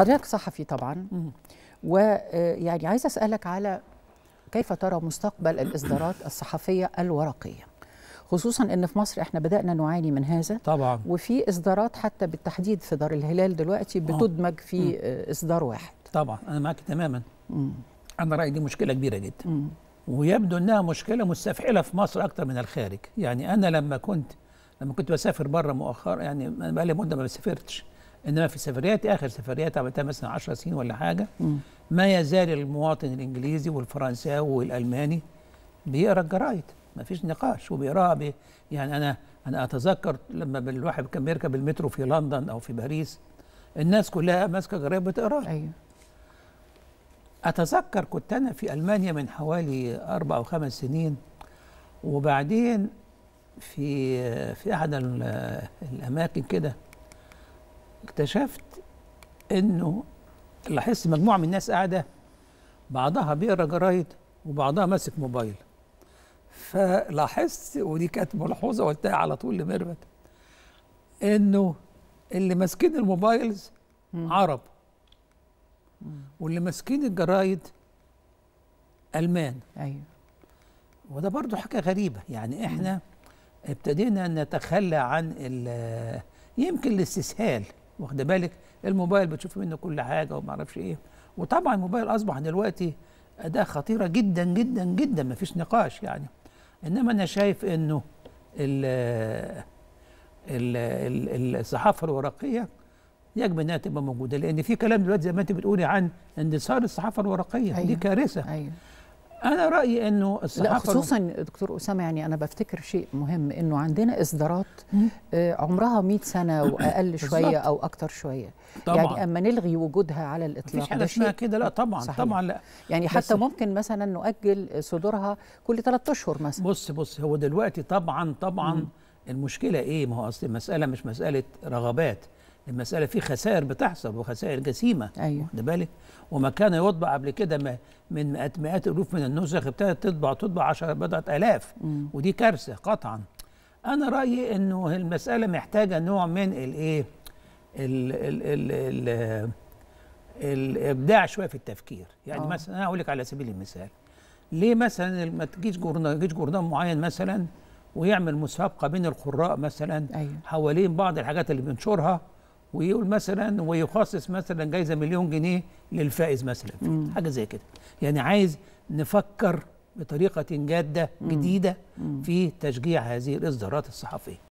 حضرتك صحفي طبعا ويعني آه، عايز اسالك على كيف ترى مستقبل الاصدارات الصحفيه الورقيه خصوصا ان في مصر احنا بدانا نعاني من هذا طبعا وفي اصدارات حتى بالتحديد في دار الهلال دلوقتي آه. بتدمج في آه، اصدار واحد طبعا انا معك تماما انا رايي دي مشكله كبيره جدا ويبدو انها مشكله مستفحله في مصر اكثر من الخارج يعني انا لما كنت لما كنت بسافر بره مؤخرا يعني بقى لي مده ما بسافرتش انما في سفريات اخر سفريات عملتها مثلا 10 سنين ولا حاجه ما يزال المواطن الانجليزي والفرنساوي والالماني بيقرا الجرايد ما فيش نقاش وبيقراها بي يعني انا انا اتذكر لما الواحد كان بيركب المترو في لندن او في باريس الناس كلها ماسكه جرايد بتقراها ايوه اتذكر كنت انا في المانيا من حوالي اربع او خمس سنين وبعدين في في احد الاماكن كده اكتشفت انه لاحظت مجموعه من الناس قاعده بعضها بيقرا جرايد وبعضها ماسك موبايل فلاحظت ودي كانت ملحوظه قلتها على طول لميرفت انه اللي ماسكين الموبايلز عرب واللي ماسكين الجرايد المان ايوه وده برضو حاجه غريبه يعني احنا ابتدينا نتخلى عن يمكن الاستسهال واخده بالك الموبايل بتشوف منه كل حاجه وما اعرفش ايه وطبعا الموبايل اصبح دلوقتي اداه خطيره جدا جدا جدا ما فيش نقاش يعني انما انا شايف انه الصحافه الورقيه يجب انها تبقى موجوده لان في كلام دلوقتي زي ما انت بتقولي عن اندثار الصحافه الورقيه أيوة. دي كارثه أيوة. انا رايي انه الصحافه لا خصوصا دكتور اسامه يعني انا بفتكر شيء مهم انه عندنا اصدارات آه، عمرها 100 سنه واقل شويه او اكثر شويه طبعا يعني اما نلغي وجودها على الاطلاق مفيش حاجه اسمها كده لا طبعا صحيح. طبعا لا يعني حتى ممكن مثلا نؤجل صدورها كل ثلاث اشهر مثلا بص بص هو دلوقتي طبعا طبعا المشكله ايه ما هو اصل المساله مش مساله رغبات المسألة في خسائر بتحصل وخسائر جسيمة أيوة. واخد بالك وما كان يطبع قبل كده من مئات مئات الألوف من النسخ ابتدت تطبع تطبع 10 بضعة آلاف ودي كارثة قطعا أنا رأيي إنه المسألة محتاجة نوع من الإيه ال ال ال ال الإبداع شوية في التفكير يعني أوه. مثلا أنا أقول لك على سبيل المثال ليه مثلا ما تجيش جورنال يجيش جورنال معين مثلا ويعمل مسابقه بين القراء مثلا أيوة. حوالين بعض الحاجات اللي بينشرها ويقول مثلا ويخصص مثلا جايزه مليون جنيه للفائز مثلا مم. حاجه زي كده يعني عايز نفكر بطريقه جاده جديده مم. في تشجيع هذه الاصدارات الصحفيه